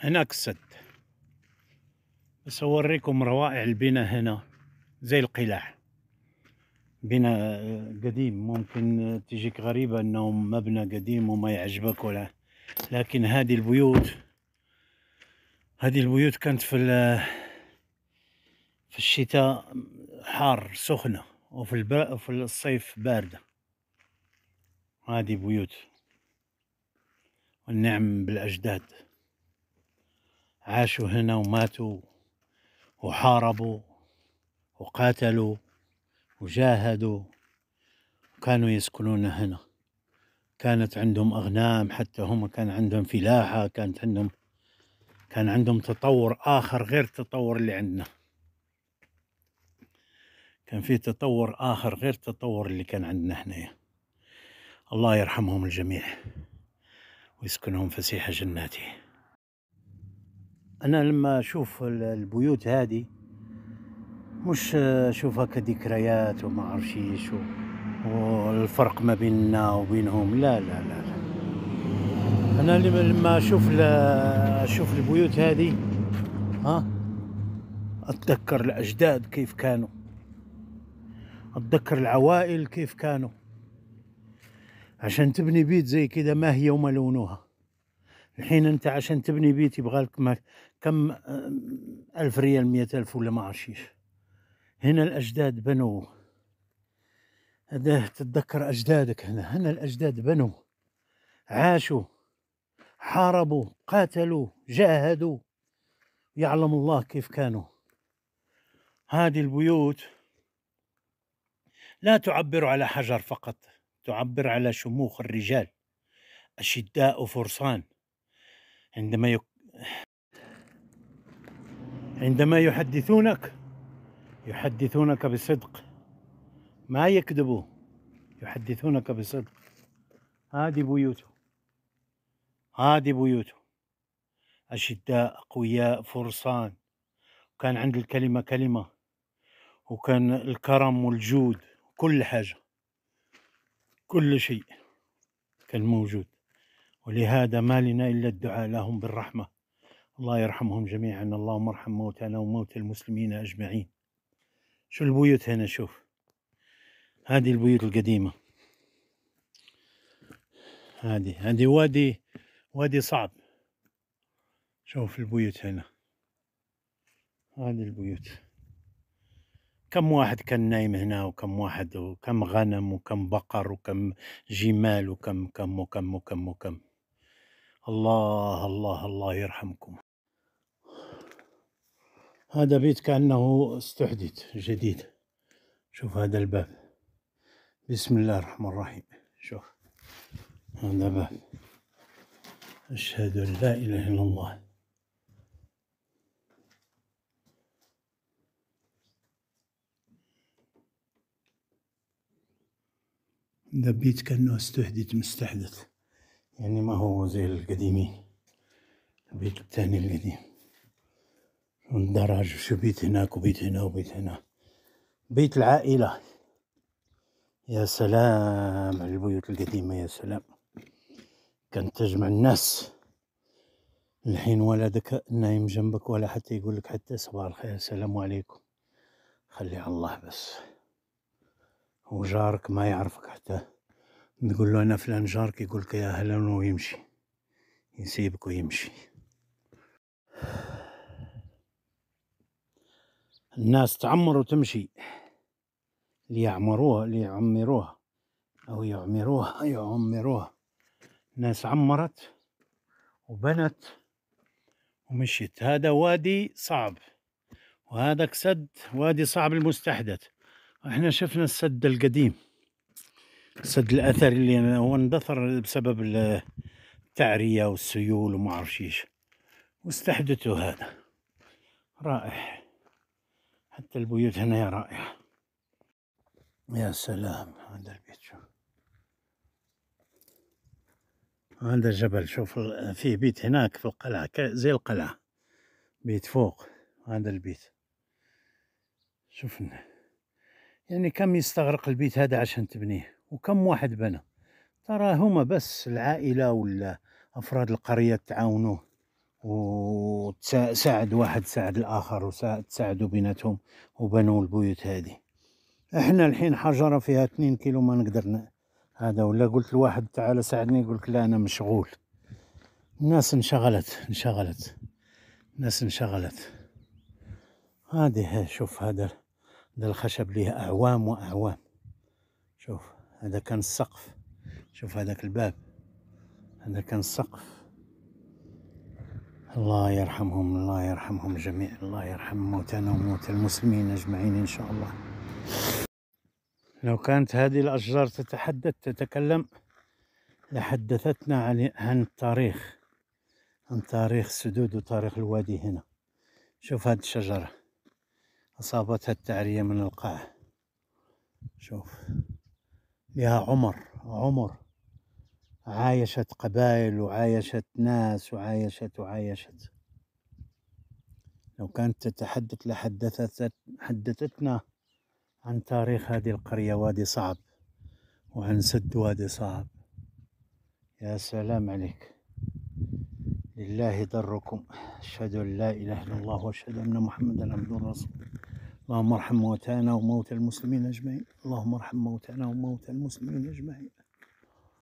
هناك السد بس اوريكم روائع البناء هنا زي القلاع بناء قديم ممكن تجيك غريبة انه مبنى قديم وما يعجبك ولا لكن هذه البيوت هذه البيوت كانت في في الشتاء حار سخنة وفي الب... في الصيف باردة هذه بيوت والنعم بالأجداد عاشوا هنا وماتوا وحاربوا وقاتلوا وجاهدوا وكانوا يسكنون هنا كانت عندهم أغنام حتى هم كان عندهم فلاحة كانت عندهم كان عندهم تطور آخر غير التطور اللي عندنا كان في تطور آخر غير التطور اللي كان عندنا هنا الله يرحمهم الجميع ويسكنهم فسيح جناته انا لما اشوف البيوت هذه مش اشوفها كذكريات وما عرفش ايش والفرق ما بيننا وبينهم لا لا لا, لا. انا لما اشوف اشوف البيوت هذه ها اتذكر الاجداد كيف كانوا اتذكر العوائل كيف كانوا عشان تبني بيت زي كده ما هي وما لونها الحين انت عشان تبني بيت يبغى لك كم آه، ألف ريال مية ألف ولا ما عشيش هنا الأجداد بنوا هذا تتذكر أجدادك هنا هنا الأجداد بنوا عاشوا حاربوا قاتلوا جاهدوا يعلم الله كيف كانوا هذه البيوت لا تعبر على حجر فقط تعبر على شموخ الرجال أشداء فرسان عندما يك... عندما يحدثونك يحدثونك بصدق ما يكذبوا يحدثونك بصدق هذه بيوته هذه بيوته أشداء أقوياء فرسان وكان عند الكلمة كلمة وكان الكرم والجود كل حاجة كل شيء كان موجود ولهذا ما لنا إلا الدعاء لهم بالرحمة الله يرحمهم جميعا اللهم ارحم موتانا وموتى المسلمين أجمعين شو البيوت هنا شوف هذه البيوت القديمة هذه هذه وادي وادي صعب شوف البيوت هنا هذه البيوت كم واحد كان نايم هنا وكم واحد وكم غنم وكم بقر وكم جمال وكم كم وكم وكم وكم, وكم. الله الله الله يرحمكم هذا بيت كأنه استحدث جديد شوف هذا الباب بسم الله الرحمن الرحيم شوف هذا باب أشهد أن لا إله إلا الله هذا بيت كأنه استحدث مستحدث يعني ما هو زي القديمين البيت الثاني القديم الدراج شو بيت هناك وبيت هنا وبيت هنا بيت العائلة يا سلام على البيوت القديمة يا سلام كانت تجمع الناس الحين ولدك نايم جنبك ولا حتى يقول لك حتى صباح الخير السلام عليكم خلي على الله بس وجارك ما يعرفك حتى نقول له أنا فلان جارك يقول لك يا أهلا ويمشي يسيبك ويمشي الناس تعمر وتمشي ليعمروها ليعمروها أو يعمروها يعمروها الناس عمرت وبنت ومشيت هذا وادي صعب وهذاك سد وادي صعب المستحدث احنا شفنا السد القديم سد الاثر اللي هو اندثر بسبب التعريه والسيول وما عرفش ايش واستحدثوا هذا رائح حتى البيوت هنا رائحه يا سلام هذا البيت شوف هذا جبل شوف فيه بيت هناك في القلعة زي القلعة بيت فوق هذا البيت شوفنا يعني كم يستغرق البيت هذا عشان تبنيه وكم واحد بنى ترى هما بس العائله ولا افراد القريه تعاونوه وتساعد واحد ساعد الاخر وتساعدوا بيناتهم وبنوا البيوت هذه احنا الحين حجره فيها 2 كيلو ما نقدر هذا ولا قلت لواحد تعال ساعدني يقولك لا انا مشغول الناس انشغلت انشغلت الناس انشغلت هذه شوف هذا الخشب ليه اعوام واعوام شوف هذا كان السقف شوف هذاك الباب هذا كان السقف الله يرحمهم الله يرحمهم جميع الله يرحم موتانا وموتى المسلمين اجمعين ان شاء الله لو كانت هذه الاشجار تتحدث تتكلم لحدثتنا عن التاريخ عن تاريخ السدود وتاريخ الوادي هنا شوف هذه الشجره اصابتها التعريه من القاع شوف يا عمر عمر عايشت قبائل وعايشت ناس وعايشت وعايشت لو كانت تتحدث لحدثت حدثتنا عن تاريخ هذه القرية وادي صعب وعن سد وادي صعب يا سلام عليك لله دركم أشهد أن لا إله إلا الله وأشهد أن محمدا عبد الرسول اللهم ارحم موتانا وموتى المسلمين اجمعين اللهم ارحم موتانا وموتى المسلمين اجمعين